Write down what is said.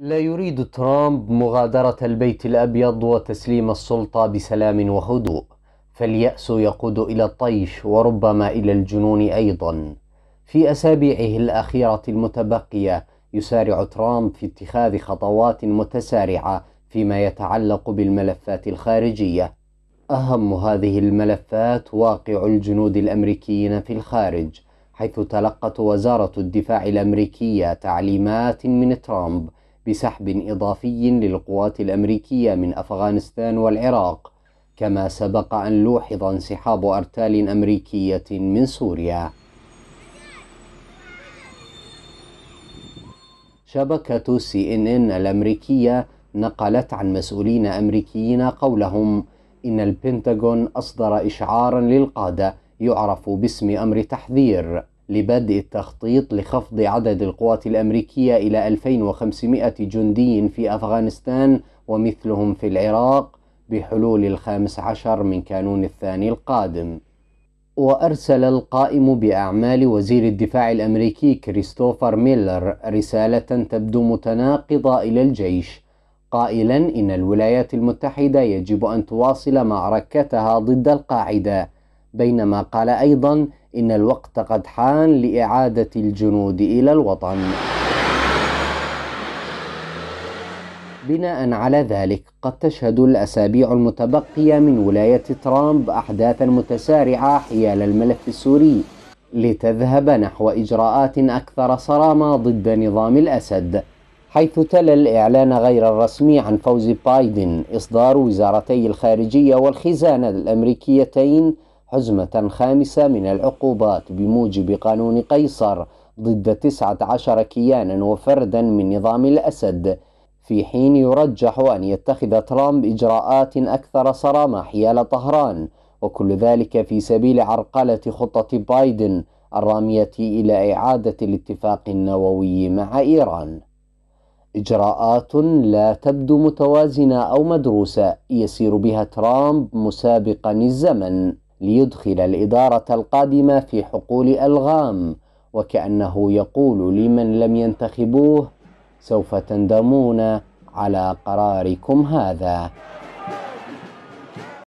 لا يريد ترامب مغادرة البيت الأبيض وتسليم السلطة بسلام وهدوء فاليأس يقود إلى الطيش وربما إلى الجنون أيضا في أسابيعه الأخيرة المتبقية يسارع ترامب في اتخاذ خطوات متسارعة فيما يتعلق بالملفات الخارجية أهم هذه الملفات واقع الجنود الأمريكيين في الخارج حيث تلقت وزارة الدفاع الأمريكية تعليمات من ترامب بسحب إضافي للقوات الأمريكية من أفغانستان والعراق كما سبق أن لوحظ انسحاب أرتال أمريكية من سوريا شبكة سي إن إن الأمريكية نقلت عن مسؤولين أمريكيين قولهم إن البنتاغون أصدر إشعارا للقادة يعرف باسم أمر تحذير لبدء التخطيط لخفض عدد القوات الأمريكية إلى 2500 جندي في أفغانستان ومثلهم في العراق بحلول الخامس عشر من كانون الثاني القادم وأرسل القائم بأعمال وزير الدفاع الأمريكي كريستوفر ميلر رسالة تبدو متناقضة إلى الجيش قائلا إن الولايات المتحدة يجب أن تواصل معركتها ضد القاعدة بينما قال أيضا إن الوقت قد حان لإعادة الجنود إلى الوطن بناء على ذلك قد تشهد الأسابيع المتبقية من ولاية ترامب أحداثا متسارعة حيال الملف السوري لتذهب نحو إجراءات أكثر صرامة ضد نظام الأسد حيث تلا الإعلان غير الرسمي عن فوز بايدن إصدار وزارتي الخارجية والخزانة الأمريكيتين حزمة خامسة من العقوبات بموجب قانون قيصر ضد تسعة عشر كيانا وفردا من نظام الأسد في حين يرجح أن يتخذ ترامب إجراءات أكثر صرامة حيال طهران وكل ذلك في سبيل عرقلة خطة بايدن الرامية إلى إعادة الاتفاق النووي مع إيران إجراءات لا تبدو متوازنة أو مدروسة يسير بها ترامب مسابقا الزمن ليدخل الإدارة القادمة في حقول ألغام وكأنه يقول لمن لم ينتخبوه سوف تندمون على قراركم هذا